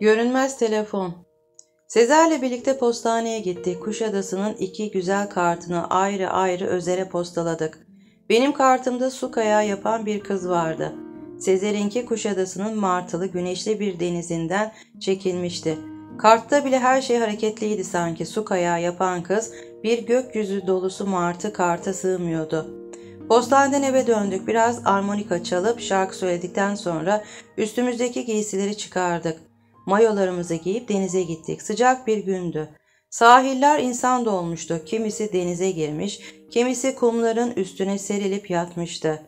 Görünmez telefon. Sezer'le birlikte postaneye gittik. Kuşadası'nın iki güzel kartını ayrı ayrı özere postaladık. Benim kartımda su kayağı yapan bir kız vardı. Sezer'inki Kuşadası'nın martılı güneşli bir denizinden çekilmişti. Kartta bile her şey hareketliydi sanki. Su kayağı yapan kız bir gökyüzü dolusu martı karta sığmıyordu.'' Postaneden eve döndük. Biraz armonika çalıp şarkı söyledikten sonra üstümüzdeki giysileri çıkardık. Mayolarımızı giyip denize gittik. Sıcak bir gündü. Sahiller insan dolmuştu. Kimisi denize girmiş, kimisi kumların üstüne serilip yatmıştı.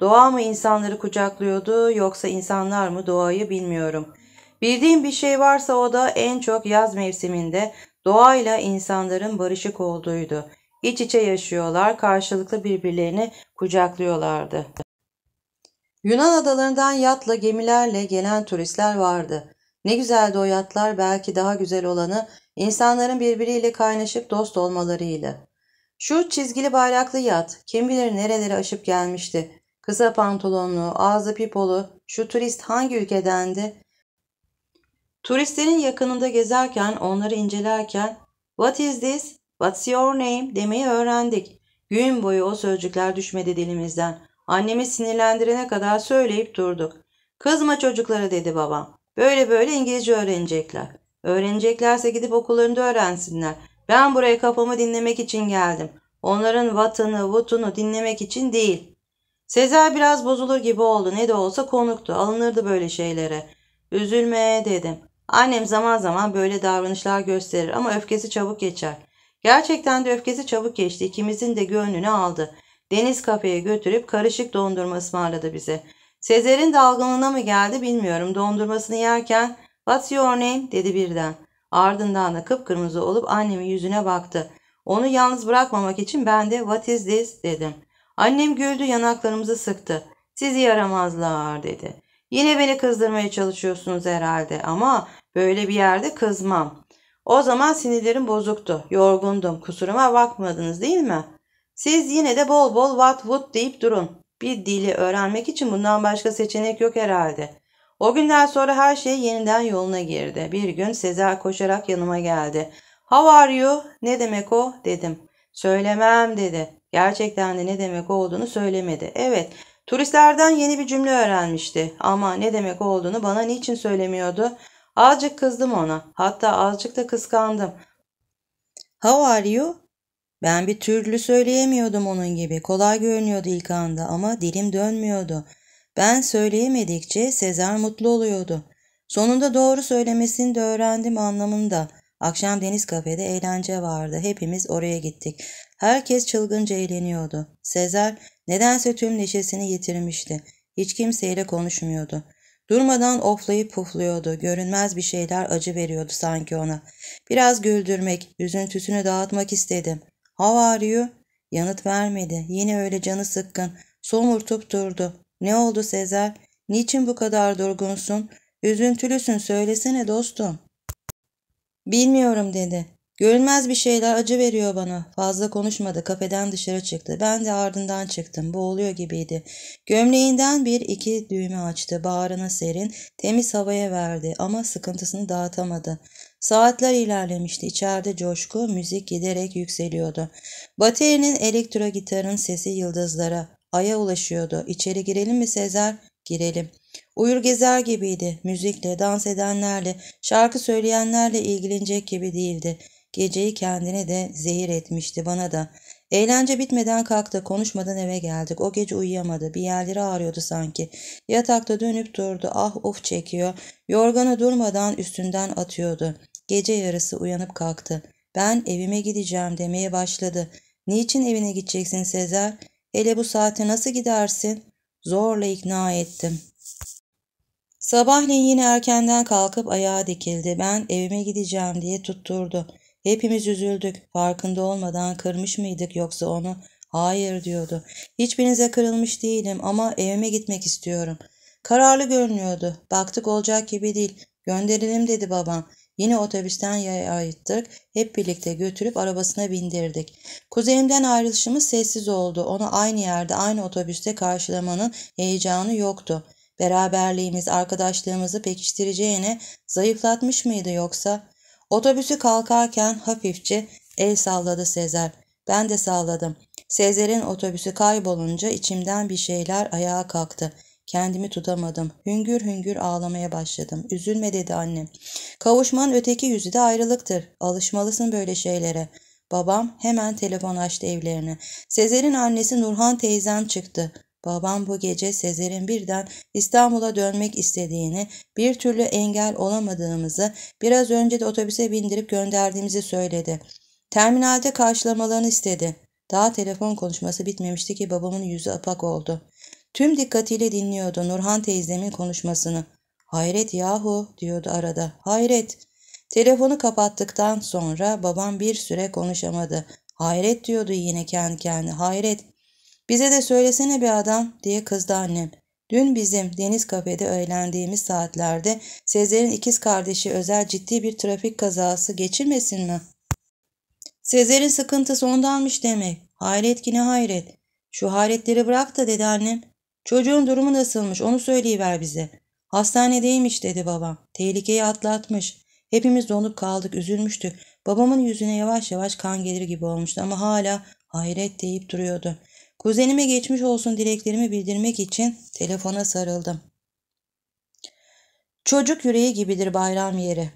Doğa mı insanları kucaklıyordu yoksa insanlar mı doğayı bilmiyorum. Bildiğim bir şey varsa o da en çok yaz mevsiminde doğayla insanların barışık olduğuydu. İç içe yaşıyorlar, karşılıklı birbirlerini kucaklıyorlardı. Yunan adalarından yatla gemilerle gelen turistler vardı. Ne güzeldi o yatlar belki daha güzel olanı insanların birbiriyle kaynaşıp dost olmalarıyla. Şu çizgili bayraklı yat kim bilir nereleri aşıp gelmişti. Kısa pantolonlu, ağzı pipolu, şu turist hangi ülkedendi? Turistlerin yakınında gezerken, onları incelerken ''What is this? What's your name?'' demeyi öğrendik. Gün boyu o sözcükler düşmedi dilimizden. Annemi sinirlendirene kadar söyleyip durduk. ''Kızma çocuklara'' dedi babam. Böyle böyle İngilizce öğrenecekler. Öğreneceklerse gidip okullarında öğrensinler. Ben buraya kafamı dinlemek için geldim. Onların vatını, vutunu dinlemek için değil. Sezer biraz bozulur gibi oldu. Ne de olsa konuktu. Alınırdı böyle şeylere. Üzülme dedim. Annem zaman zaman böyle davranışlar gösterir ama öfkesi çabuk geçer. Gerçekten de öfkesi çabuk geçti. İkimizin de gönlünü aldı. Deniz kafeye götürüp karışık dondurma ısmarladı bize. Sezer'in dalgınlığına mı geldi bilmiyorum. Dondurmasını yerken What's your name dedi birden. Ardından da kıpkırmızı olup annemin yüzüne baktı. Onu yalnız bırakmamak için ben de what is this dedim. Annem güldü yanaklarımızı sıktı. Sizi yaramazlar dedi. Yine beni kızdırmaya çalışıyorsunuz herhalde ama böyle bir yerde kızmam. O zaman sinirlerim bozuktu. Yorgundum. Kusuruma bakmadınız değil mi? Siz yine de bol bol what would deyip durun. Bir dili öğrenmek için bundan başka seçenek yok herhalde. O günden sonra her şey yeniden yoluna girdi. Bir gün Sezer koşarak yanıma geldi. How are you? Ne demek o? dedim. Söylemem dedi. Gerçekten de ne demek olduğunu söylemedi. Evet, turistlerden yeni bir cümle öğrenmişti. Ama ne demek olduğunu bana niçin söylemiyordu? Azıcık kızdım ona. Hatta azıcık da kıskandım. How are you? Ben bir türlü söyleyemiyordum onun gibi. Kolay görünüyordu ilk anda ama dilim dönmüyordu. Ben söyleyemedikçe Sezar mutlu oluyordu. Sonunda doğru söylemesini de öğrendim anlamında. Akşam deniz kafede eğlence vardı. Hepimiz oraya gittik. Herkes çılgınca eğleniyordu. Sezar nedense tüm neşesini yitirmişti. Hiç kimseyle konuşmuyordu. Durmadan oflayıp pufluyordu. Görünmez bir şeyler acı veriyordu sanki ona. Biraz güldürmek, üzüntüsünü dağıtmak istedim. Hava arıyor. Yanıt vermedi. Yine öyle canı sıkkın. Somurtup durdu. Ne oldu Sezer? Niçin bu kadar durgunsun? Üzüntülüsün söylesene dostum. Bilmiyorum dedi. Görünmez bir şeyler acı veriyor bana. Fazla konuşmadı. Kafeden dışarı çıktı. Ben de ardından çıktım. Boğuluyor gibiydi. Gömleğinden bir iki düğme açtı. Bağrına serin, temiz havaya verdi ama sıkıntısını dağıtamadı. Saatler ilerlemişti. İçeride coşku, müzik giderek yükseliyordu. Bateri'nin elektro gitarın sesi yıldızlara, aya ulaşıyordu. İçeri girelim mi Sezer? Girelim. Uyur gezer gibiydi. Müzikle, dans edenlerle, şarkı söyleyenlerle ilgilenecek gibi değildi. Geceyi kendine de zehir etmişti bana da. Eğlence bitmeden kalktı, konuşmadan eve geldik. O gece uyuyamadı, bir yerleri ağrıyordu sanki. Yatakta dönüp durdu, ah of çekiyor. Yorganı durmadan üstünden atıyordu. Gece yarısı uyanıp kalktı. Ben evime gideceğim demeye başladı. Niçin evine gideceksin Sezer? Hele bu saate nasıl gidersin? Zorla ikna ettim. Sabahleyin yine erkenden kalkıp ayağa dikildi. Ben evime gideceğim diye tutturdu. Hepimiz üzüldük. Farkında olmadan kırmış mıydık yoksa onu? Hayır diyordu. Hiçbirinize kırılmış değilim ama evime gitmek istiyorum. Kararlı görünüyordu. Baktık olacak gibi değil. Gönderelim dedi babam. Yine otobüsten yaya ayıttık. Hep birlikte götürüp arabasına bindirdik. Kuzeyimden ayrılışımız sessiz oldu. Onu aynı yerde aynı otobüste karşılamanın heyecanı yoktu. Beraberliğimiz arkadaşlığımızı pekiştireceğine zayıflatmış mıydı yoksa? Otobüsü kalkarken hafifçe el salladı Sezer. Ben de salladım. Sezer'in otobüsü kaybolunca içimden bir şeyler ayağa kalktı.'' Kendimi tutamadım. Hüngür hüngür ağlamaya başladım. Üzülme dedi annem. Kavuşmanın öteki yüzü de ayrılıktır. Alışmalısın böyle şeylere. Babam hemen telefon açtı evlerine. Sezer'in annesi Nurhan teyzem çıktı. Babam bu gece Sezer'in birden İstanbul'a dönmek istediğini, bir türlü engel olamadığımızı, biraz önce de otobüse bindirip gönderdiğimizi söyledi. Terminalde karşılamalarını istedi. Daha telefon konuşması bitmemişti ki babamın yüzü apak oldu. Tüm dikkatiyle dinliyordu Nurhan teyzemin konuşmasını. Hayret yahu diyordu arada. Hayret. Telefonu kapattıktan sonra babam bir süre konuşamadı. Hayret diyordu yine kendi kendine. Hayret. Bize de söylesene bir adam diye kızdı annem. Dün bizim deniz kafede öğlendiğimiz saatlerde Sezer'in ikiz kardeşi Özel ciddi bir trafik kazası geçirmesin mi? Sezer'in sıkıntısı ondanmış demek. Hayret ki ne hayret. Şu hayretleri bırak da dedi annem. Çocuğun durumu nasılmış onu söyleyiver bize. Hastanedeymiş dedi babam. Tehlikeyi atlatmış. Hepimiz donup kaldık üzülmüştük. Babamın yüzüne yavaş yavaş kan gelir gibi olmuştu ama hala hayret deyip duruyordu. Kuzenime geçmiş olsun dileklerimi bildirmek için telefona sarıldım. Çocuk yüreği gibidir bayram yeri.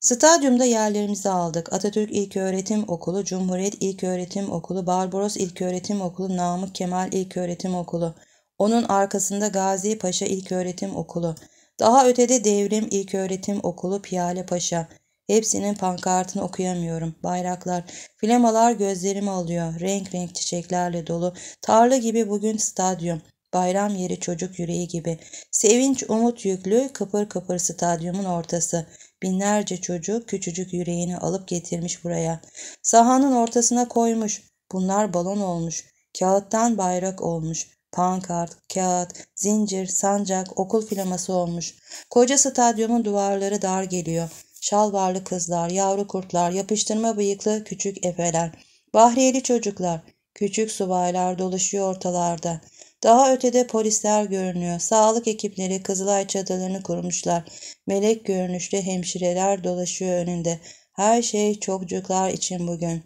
Stadyumda yerlerimizi aldık. Atatürk İlköğretim Okulu, Cumhuriyet İlköğretim Okulu, Barbaros İlköğretim Okulu, Namık Kemal İlköğretim Okulu. Onun arkasında Gazi Paşa İlköğretim Okulu, daha ötede Devrim İlköğretim Okulu Piyale Paşa. Hepsinin pankartını okuyamıyorum. Bayraklar, flamalar gözlerimi alıyor. Renk renk çiçeklerle dolu. Tarla gibi bugün stadyum. Bayram yeri çocuk yüreği gibi. Sevinç umut yüklü kıpır kıpır stadyumun ortası. Binlerce çocuk küçücük yüreğini alıp getirmiş buraya. Sahanın ortasına koymuş. Bunlar balon olmuş. Kağıttan bayrak olmuş. Pankart, kağıt, zincir, sancak, okul filaması olmuş. Koca stadyumun duvarları dar geliyor. Şalvarlı kızlar, yavru kurtlar, yapıştırma bıyıklı küçük efeler. Bahriyeli çocuklar, küçük subaylar dolaşıyor ortalarda. Daha ötede polisler görünüyor. Sağlık ekipleri Kızılay çadırlarını kurmuşlar. Melek görünüşlü hemşireler dolaşıyor önünde. Her şey çocuklar için bugün.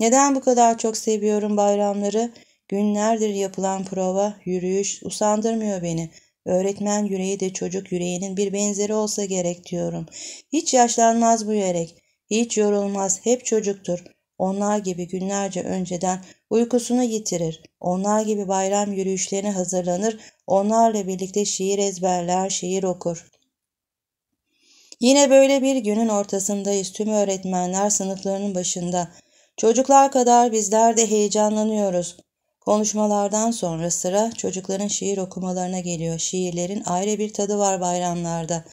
Neden bu kadar çok seviyorum bayramları? Günlerdir yapılan prova, yürüyüş usandırmıyor beni. Öğretmen yüreği de çocuk yüreğinin bir benzeri olsa gerek diyorum. Hiç yaşlanmaz bu yürek. Hiç yorulmaz, hep çocuktur. Onlar gibi günlerce önceden uykusunu yitirir. Onlar gibi bayram yürüyüşlerine hazırlanır. Onlarla birlikte şiir ezberler, şiir okur. Yine böyle bir günün ortasındayız. Tüm öğretmenler sınıflarının başında. Çocuklar kadar bizler de heyecanlanıyoruz. Konuşmalardan sonra sıra çocukların şiir okumalarına geliyor. Şiirlerin ayrı bir tadı var bayramlarda.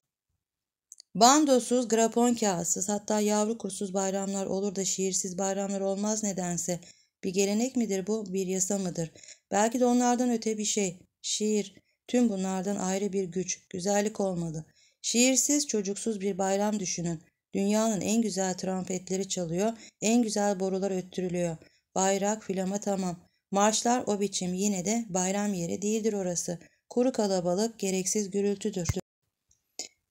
Bandosuz, grapon kağıtsız hatta yavru kursuz bayramlar olur da şiirsiz bayramlar olmaz nedense. Bir gelenek midir bu, bir yasa mıdır? Belki de onlardan öte bir şey. Şiir, tüm bunlardan ayrı bir güç, güzellik olmalı. Şiirsiz, çocuksuz bir bayram düşünün. Dünyanın en güzel trompetleri çalıyor, en güzel borular öttürülüyor. Bayrak, filama tamam. Marşlar o biçim yine de bayram yeri değildir orası. Kuru kalabalık gereksiz gürültüdür.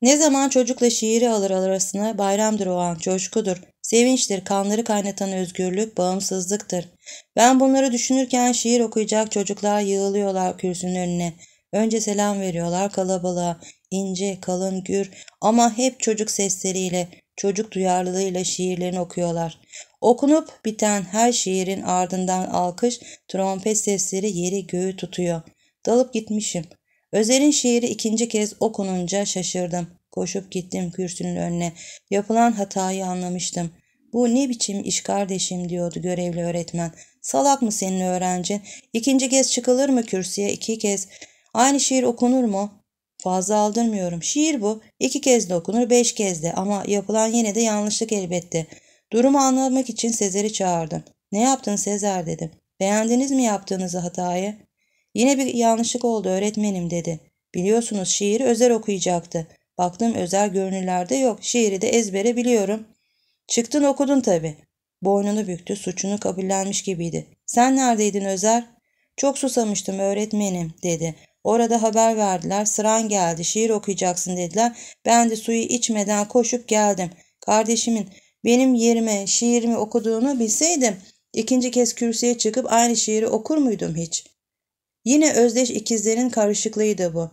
Ne zaman çocukla şiiri alır arasına bayramdır o an, coşkudur, sevinçtir, kanları kaynatan özgürlük, bağımsızlıktır. Ben bunları düşünürken şiir okuyacak çocuklar yığılıyorlar kürsünün önüne. Önce selam veriyorlar kalabalığa, ince, kalın, gür ama hep çocuk sesleriyle, çocuk duyarlılığıyla şiirlerini okuyorlar. Okunup biten her şiirin ardından alkış, trompet sesleri yeri göğü tutuyor. Dalıp gitmişim. Özer'in şiiri ikinci kez okununca şaşırdım. Koşup gittim kürsünün önüne. Yapılan hatayı anlamıştım. Bu ne biçim iş kardeşim diyordu görevli öğretmen. Salak mı senin öğrencin? İkinci kez çıkılır mı kürsüye? İki kez. Aynı şiir okunur mu? Fazla aldırmıyorum. Şiir bu. İki kez de okunur, beş kez de ama yapılan yine de yanlışlık elbette. Durumu anlamak için Sezer'i çağırdım. Ne yaptın Sezer dedim. Beğendiniz mi yaptığınızı hatayı? Yine bir yanlışlık oldu öğretmenim dedi. Biliyorsunuz şiiri özel okuyacaktı. Baktım özel görünürlerde yok. Şiiri de ezbere biliyorum. Çıktın okudun tabi. Boynunu büktü suçunu kabullenmiş gibiydi. Sen neredeydin Özer? Çok susamıştım öğretmenim dedi. Orada haber verdiler sıran geldi şiir okuyacaksın dediler. Ben de suyu içmeden koşup geldim. Kardeşimin benim yerime şiirimi okuduğunu bilseydim ikinci kez kürsüye çıkıp aynı şiiri okur muydum hiç? Yine özdeş ikizlerin karışıklığıydı bu.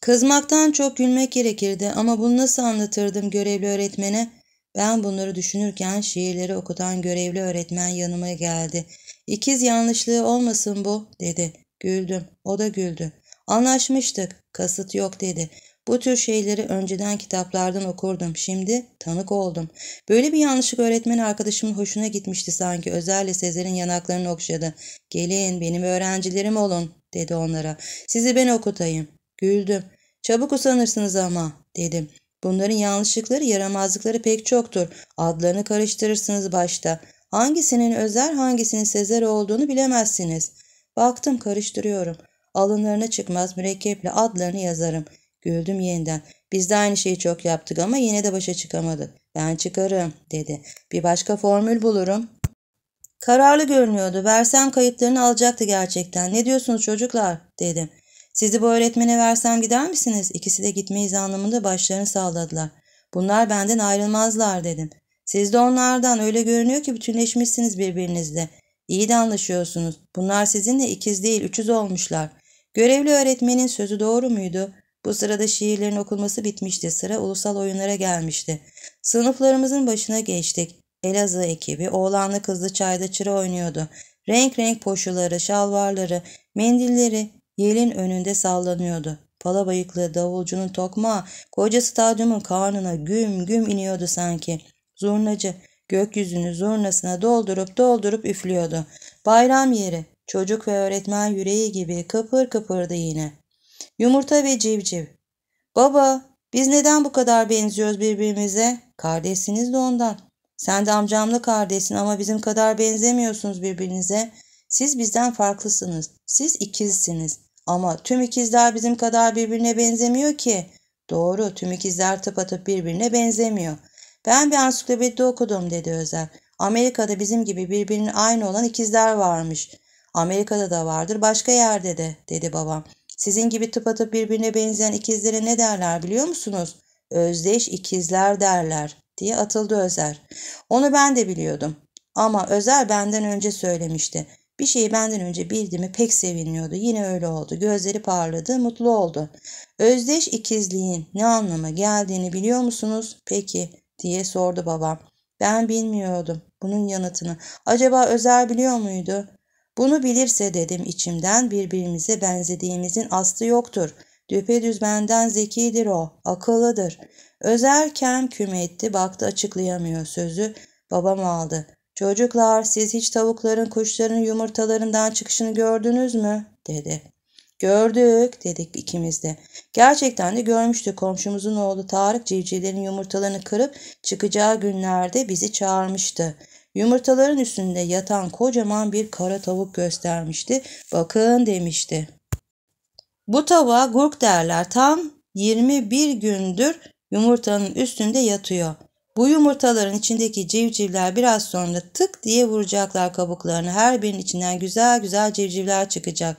Kızmaktan çok gülmek gerekirdi ama bunu nasıl anlatırdım görevli öğretmene? Ben bunları düşünürken şiirleri okutan görevli öğretmen yanıma geldi. İkiz yanlışlığı olmasın bu dedi. Güldüm. O da güldü. Anlaşmıştık. Kasıt yok dedi. Bu tür şeyleri önceden kitaplardan okurdum. Şimdi tanık oldum. Böyle bir yanlışlık öğretmen arkadaşımın hoşuna gitmişti sanki. Özel'le Sezer'in yanaklarını okşadı. Gelin benim öğrencilerim olun dedi onlara. Sizi ben okutayım. Güldüm. Çabuk usanırsınız ama dedim. Bunların yanlışlıkları, yaramazlıkları pek çoktur. Adlarını karıştırırsınız başta. Hangisinin özel, hangisinin Sezer olduğunu bilemezsiniz. Baktım karıştırıyorum. Alınlarına çıkmaz mürekkeple adlarını yazarım. Güldüm yeniden. Biz de aynı şeyi çok yaptık ama yine de başa çıkamadık. Ben çıkarım dedi. Bir başka formül bulurum. Kararlı görünüyordu. Versem kayıtlarını alacaktı gerçekten. Ne diyorsunuz çocuklar dedim. Sizi bu öğretmene versem gider misiniz? İkisi de gitmeyiz anlamında başlarını salladılar. Bunlar benden ayrılmazlar dedim. Siz de onlardan öyle görünüyor ki bütünleşmişsiniz birbirinizle. İyi de anlaşıyorsunuz. Bunlar sizinle ikiz değil üçüz olmuşlar. Görevli öğretmenin sözü doğru muydu? Bu sırada şiirlerin okunması bitmişti. Sıra ulusal oyunlara gelmişti. Sınıflarımızın başına geçtik. Elazığ ekibi oğlanlı kızlı çayda çıra oynuyordu. Renk renk poşuları, şalvarları, mendilleri yelin önünde sallanıyordu. Pala bıyıklı davulcunun tokma koca stadyumun karnına güm güm iniyordu sanki. Zurnacı gökyüzünü zurnasına doldurup doldurup üflüyordu. Bayram yeri çocuk ve öğretmen yüreği gibi kıpır kıpırdı yine. Yumurta ve civciv. Baba biz neden bu kadar benziyoruz birbirimize? Kardeşsiniz de ondan. Sen de amcamla kardeşsin ama bizim kadar benzemiyorsunuz birbirinize. Siz bizden farklısınız. Siz ikizsiniz. Ama tüm ikizler bizim kadar birbirine benzemiyor ki. Doğru tüm ikizler tıpatıp birbirine benzemiyor. Ben bir ansiklopedi okudum dedi Özel. Amerika'da bizim gibi birbirinin aynı olan ikizler varmış. Amerika'da da vardır başka yerde de dedi babam. Sizin gibi tıpatıp birbirine benzeyen ikizlere ne derler biliyor musunuz? Özdeş ikizler derler diye atıldı Özer. Onu ben de biliyordum. Ama Özer benden önce söylemişti. Bir şeyi benden önce bildi mi pek seviniyordu. Yine öyle oldu. Gözleri parladı, mutlu oldu. Özdeş ikizliğin ne anlama geldiğini biliyor musunuz? Peki diye sordu babam. Ben bilmiyordum bunun yanıtını. Acaba Özer biliyor muydu? Bunu bilirse dedim içimden birbirimize benzediğimizin aslı yoktur. Düpedüz benden zekidir o, akıllıdır. Özerken küme etti, baktı açıklayamıyor sözü. Babam aldı. Çocuklar siz hiç tavukların, kuşların yumurtalarından çıkışını gördünüz mü? dedi. Gördük dedik ikimiz de. Gerçekten de görmüştük komşumuzun oğlu Tarık civcivlerin yumurtalarını kırıp çıkacağı günlerde bizi çağırmıştı. Yumurtaların üstünde yatan kocaman bir kara tavuk göstermişti. Bakın demişti. Bu tavuğa gurk derler. Tam 21 gündür yumurtanın üstünde yatıyor. Bu yumurtaların içindeki civcivler biraz sonra tık diye vuracaklar kabuklarını. Her birinin içinden güzel güzel civcivler çıkacak.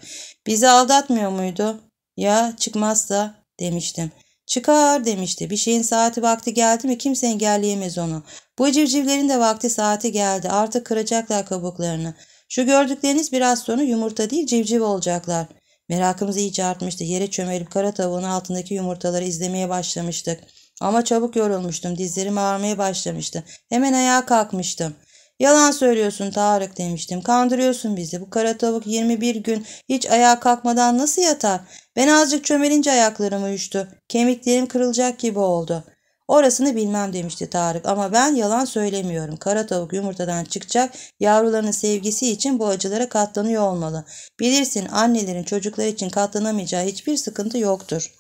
Bizi aldatmıyor muydu? Ya çıkmazsa demiştim. Çıkar demişti. Bir şeyin saati vakti geldi mi kimse engelleyemez onu. Bu civcivlerin de vakti saati geldi. Artık kıracaklar kabuklarını. Şu gördükleriniz biraz sonra yumurta değil civciv olacaklar. Merakımız iyice artmıştı. Yere çömelip kara tavuğun altındaki yumurtaları izlemeye başlamıştık. Ama çabuk yorulmuştum. Dizlerim ağrımaya başlamıştı. Hemen ayağa kalkmıştım. Yalan söylüyorsun Tarık demiştim. Kandırıyorsun bizi. Bu kara tavuk 21 gün hiç ayağa kalkmadan nasıl yatar? Ben azıcık çömelince ayaklarım uyuştu. Kemiklerim kırılacak gibi oldu.'' Orasını bilmem demişti Tarık ama ben yalan söylemiyorum. Kara tavuk yumurtadan çıkacak yavrularının sevgisi için bu acılara katlanıyor olmalı. Bilirsin annelerin çocuklar için katlanamayacağı hiçbir sıkıntı yoktur.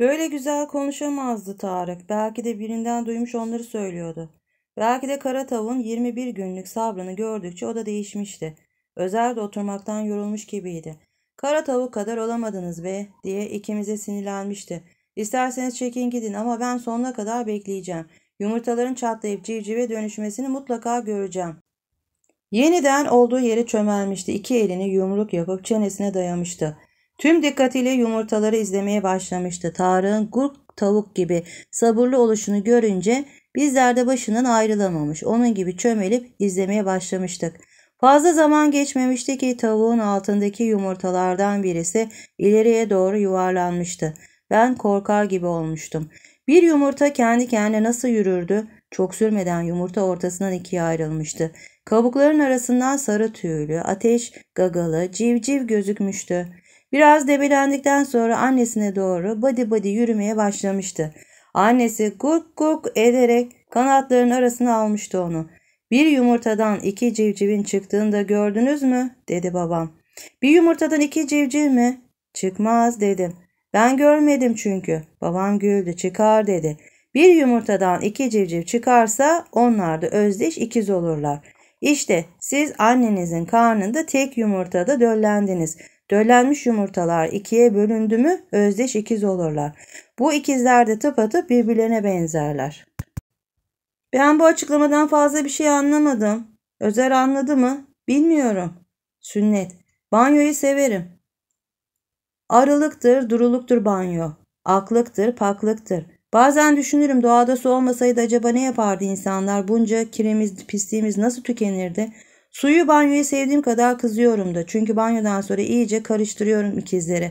Böyle güzel konuşamazdı Tarık. Belki de birinden duymuş onları söylüyordu. Belki de kara tavuğun 21 günlük sabrını gördükçe o da değişmişti. Özer de oturmaktan yorulmuş gibiydi. Kara tavuk kadar olamadınız be diye ikimize sinirlenmişti. İsterseniz çekin gidin ama ben sonuna kadar bekleyeceğim. Yumurtaların çatlayıp civcive dönüşmesini mutlaka göreceğim. Yeniden olduğu yeri çömelmişti. İki elini yumruk yapıp çenesine dayamıştı. Tüm dikkatiyle yumurtaları izlemeye başlamıştı. Tarık'ın gurk tavuk gibi sabırlı oluşunu görünce bizler de başından ayrılamamış. Onun gibi çömelip izlemeye başlamıştık. Fazla zaman geçmemişti ki tavuğun altındaki yumurtalardan birisi ileriye doğru yuvarlanmıştı. Ben korkar gibi olmuştum. Bir yumurta kendi kendine nasıl yürürdü? Çok sürmeden yumurta ortasından ikiye ayrılmıştı. Kabukların arasından sarı tüylü, ateş gagalı, civciv gözükmüştü. Biraz debelendikten sonra annesine doğru badi badi yürümeye başlamıştı. Annesi gurk gurk ederek kanatlarının arasına almıştı onu. Bir yumurtadan iki civcivin çıktığını da gördünüz mü? dedi babam. Bir yumurtadan iki civciv mi? Çıkmaz dedim. Ben görmedim çünkü. Babam güldü. Çıkar dedi. Bir yumurtadan iki civciv çıkarsa onlar da özdeş ikiz olurlar. İşte siz annenizin karnında tek yumurtada döllendiniz. Döllenmiş yumurtalar ikiye bölündü mü özdeş ikiz olurlar. Bu ikizler de tıpatıp birbirlerine benzerler. Ben bu açıklamadan fazla bir şey anlamadım. Özer anladı mı? Bilmiyorum. Sünnet. Banyoyu severim. Arılıktır, duruluktur banyo. Aklıktır, paklıktır. Bazen düşünürüm doğada su olmasaydı acaba ne yapardı insanlar? Bunca kirimiz, pisliğimiz nasıl tükenirdi? Suyu banyoya sevdiğim kadar kızıyorum da. Çünkü banyodan sonra iyice karıştırıyorum ikizleri.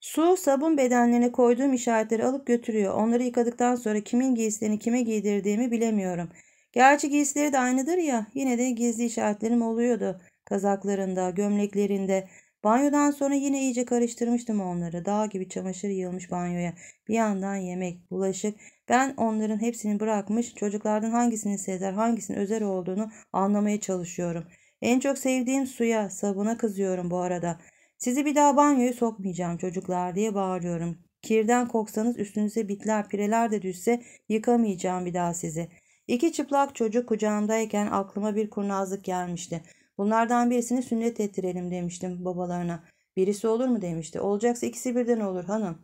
Su sabun bedenlerine koyduğum işaretleri alıp götürüyor. Onları yıkadıktan sonra kimin giysilerini kime giydirdiğimi bilemiyorum. Gerçi giysileri de aynıdır ya yine de gizli işaretlerim oluyordu. Kazaklarında, gömleklerinde, Banyodan sonra yine iyice karıştırmıştım onları. Dağ gibi çamaşır yığılmış banyoya. Bir yandan yemek, bulaşık. Ben onların hepsini bırakmış, çocuklardan hangisini Sezer, hangisinin özel olduğunu anlamaya çalışıyorum. En çok sevdiğim suya, sabuna kızıyorum bu arada. Sizi bir daha banyoya sokmayacağım çocuklar diye bağırıyorum. Kirden koksanız üstünüze bitler, pireler de düşse yıkamayacağım bir daha sizi.'' İki çıplak çocuk kucağımdayken aklıma bir kurnazlık gelmişti. Bunlardan birisini sünnet ettirelim demiştim babalarına. Birisi olur mu demişti. Olacaksa ikisi birden olur hanım.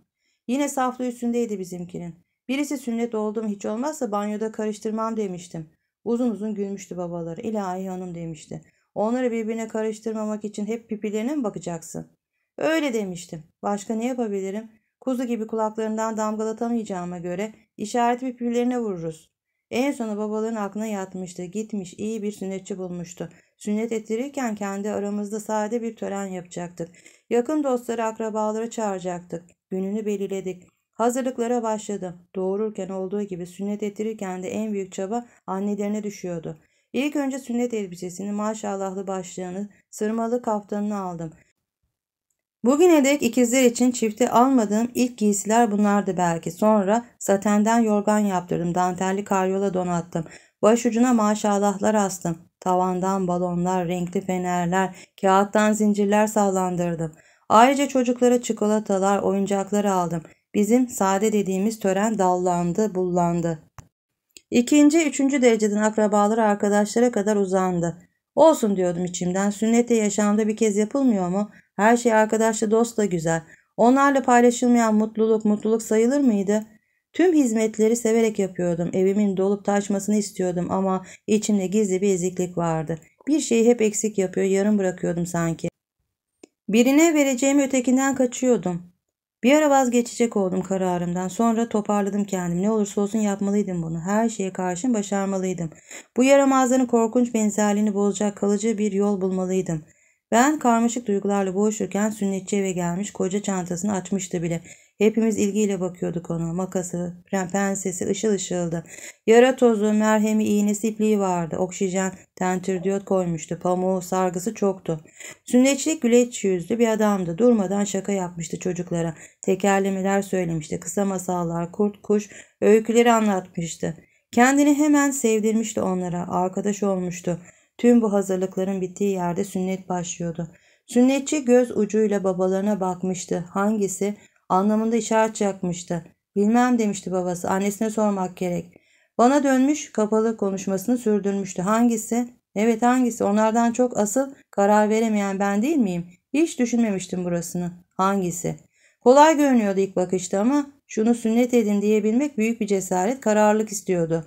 Yine saflığı üstündeydi bizimkinin. Birisi sünnet oldum hiç olmazsa banyoda karıştırmam demiştim. Uzun uzun gülmüştü babaları. İlahi hanım demişti. Onları birbirine karıştırmamak için hep pipilerine mi bakacaksın? Öyle demiştim. Başka ne yapabilirim? Kuzu gibi kulaklarından damgalatamayacağıma göre işaret pipilerine vururuz. En sonu babaların aklına yatmıştı. Gitmiş iyi bir sünnetçi bulmuştu. Sünnet ettirirken kendi aramızda sade bir tören yapacaktık. Yakın dostları akrabaları çağıracaktık. Gününü belirledik. Hazırlıklara başladım. Doğururken olduğu gibi sünnet ettirirken de en büyük çaba annelerine düşüyordu. İlk önce sünnet elbisesini maşallahlı başlığını sırmalı kaftanını aldım. Bugüne dek ikizler için çifte almadığım ilk giysiler bunlardı belki. Sonra satenden yorgan yaptırdım. Dantelli karyola donattım. Başucuna maşallahlar astım. Tavandan balonlar, renkli fenerler, kağıttan zincirler sallandırdım. Ayrıca çocuklara çikolatalar, oyuncaklar aldım. Bizim sade dediğimiz tören dallandı, bullandı. İkinci, üçüncü dereceden akrabaları arkadaşlara kadar uzandı. Olsun diyordum içimden. Sünnete yaşamda bir kez yapılmıyor mu? Her şey arkadaşla dostla güzel. Onlarla paylaşılmayan mutluluk mutluluk sayılır mıydı? Tüm hizmetleri severek yapıyordum. Evimin dolup taşmasını istiyordum ama içimde gizli bir eziklik vardı. Bir şeyi hep eksik yapıyor, yarım bırakıyordum sanki. Birine vereceğimi ötekinden kaçıyordum. Bir ara vazgeçecek oldum kararımdan. Sonra toparladım kendimi. Ne olursa olsun yapmalıydım bunu. Her şeye karşın başarmalıydım. Bu yaramazların korkunç benzerliğini bozacak kalıcı bir yol bulmalıydım. Ben karmaşık duygularla boğuşurken sünnetçi eve gelmiş koca çantasını açmıştı bile. Hepimiz ilgiyle bakıyorduk ona. Makası, prensesi ışıl ışıldı. Yara tozu, merhemi, iğnesi, ipliği vardı. Oksijen, tentür diyot koymuştu. Pamuğu, sargısı çoktu. Sünnetçilik güleç yüzlü bir adamdı. Durmadan şaka yapmıştı çocuklara. Tekerlemeler söylemişti. Kısa masallar, kurt, kuş, öyküleri anlatmıştı. Kendini hemen sevdirmişti onlara. Arkadaş olmuştu. Tüm bu hazırlıkların bittiği yerde sünnet başlıyordu. Sünnetçi göz ucuyla babalarına bakmıştı. Hangisi anlamında işaret yakmıştı. Bilmem demişti babası. Annesine sormak gerek. Bana dönmüş kapalı konuşmasını sürdürmüştü. Hangisi? Evet hangisi? Onlardan çok asıl karar veremeyen ben değil miyim? Hiç düşünmemiştim burasını. Hangisi? Kolay görünüyordu ilk bakışta ama şunu sünnet edin diyebilmek büyük bir cesaret, kararlılık istiyordu.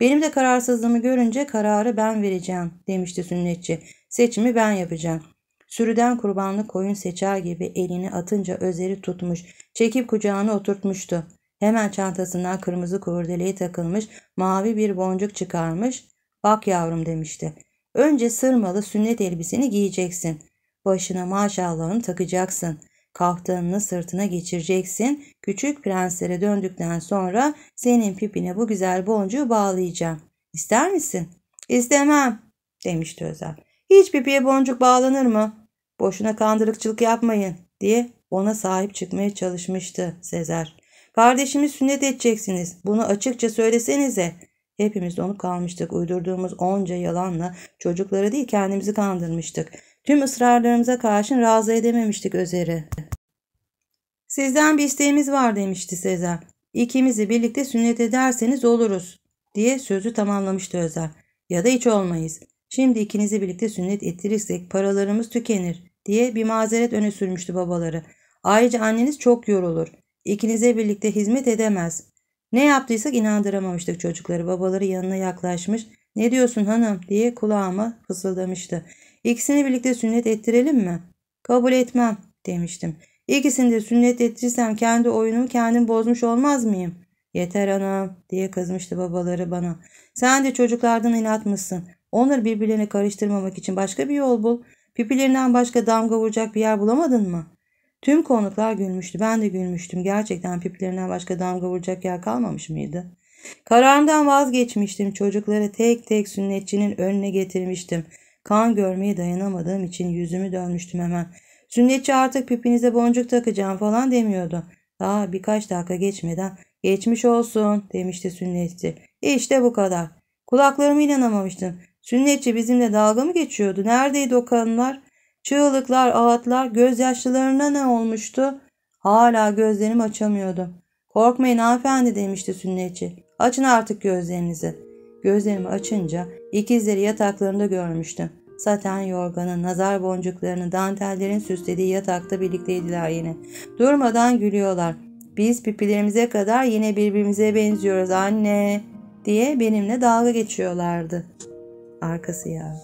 Benim de kararsızlığımı görünce kararı ben vereceğim demişti sünnetçi. Seçimi ben yapacağım. Sürüden kurbanlı koyun seçer gibi elini atınca özeri tutmuş, çekip kucağına oturtmuştu. Hemen çantasından kırmızı kurdeleyi takılmış, mavi bir boncuk çıkarmış. Bak yavrum demişti. Önce sırmalı sünnet elbiseni giyeceksin. Başına maşallahını takacaksın. Kaftanını sırtına geçireceksin. Küçük prenslere döndükten sonra senin pipine bu güzel boncuğu bağlayacağım. İster misin? İstemem demişti Özel. Hiç pipiye boncuk bağlanır mı? Boşuna kandırıkçılık yapmayın diye ona sahip çıkmaya çalışmıştı Sezer. Kardeşimi sünnet edeceksiniz. Bunu açıkça söylesenize. Hepimiz donup kalmıştık. Uydurduğumuz onca yalanla çocukları değil kendimizi kandırmıştık. Tüm ısrarlarımıza karşın razı edememiştik Özer'i. Sizden bir isteğimiz var demişti Sezer. İkimizi birlikte sünnet ederseniz oluruz diye sözü tamamlamıştı Özer. Ya da hiç olmayız. Şimdi ikinizi birlikte sünnet ettirirsek paralarımız tükenir diye bir mazeret öne sürmüştü babaları. Ayrıca anneniz çok yorulur. İkinize birlikte hizmet edemez. Ne yaptıysak inandıramamıştık çocukları. Babaları yanına yaklaşmış. Ne diyorsun hanım diye kulağıma fısıldamıştı. İkisini birlikte sünnet ettirelim mi? Kabul etmem demiştim. İkisini de sünnet ettirirsem kendi oyunumu kendim bozmuş olmaz mıyım? Yeter anam diye kızmıştı babaları bana. Sen de çocuklardan inatmışsın. Onları birbirlerine karıştırmamak için başka bir yol bul. Pipilerinden başka damga vuracak bir yer bulamadın mı? Tüm konuklar gülmüştü. Ben de gülmüştüm. Gerçekten pipilerinden başka damga vuracak yer kalmamış mıydı? Kararımdan vazgeçmiştim. Çocukları tek tek sünnetçinin önüne getirmiştim. Kan görmeye dayanamadığım için yüzümü dönmüştüm hemen. Sünnetçi artık pipinize boncuk takacağım falan demiyordu. Daha birkaç dakika geçmeden geçmiş olsun demişti sünnetçi. İşte bu kadar. Kulaklarıma inanamamıştım. Sünnetçi bizimle dalga mı geçiyordu? Neredeydi o kanlar? Çığlıklar, ağıtlar, gözyaşlarına ne olmuştu? Hala gözlerimi açamıyordum. Korkmayın hanımefendi demişti sünnetçi. Açın artık gözlerinizi. Gözlerimi açınca ikizleri yataklarında görmüştüm. Saten yorganı, nazar boncuklarını dantellerin süslediği yatakta birlikteydiler yine. Durmadan gülüyorlar. Biz pipilerimize kadar yine birbirimize benziyoruz anne diye benimle dalga geçiyorlardı.'' arkası yağ.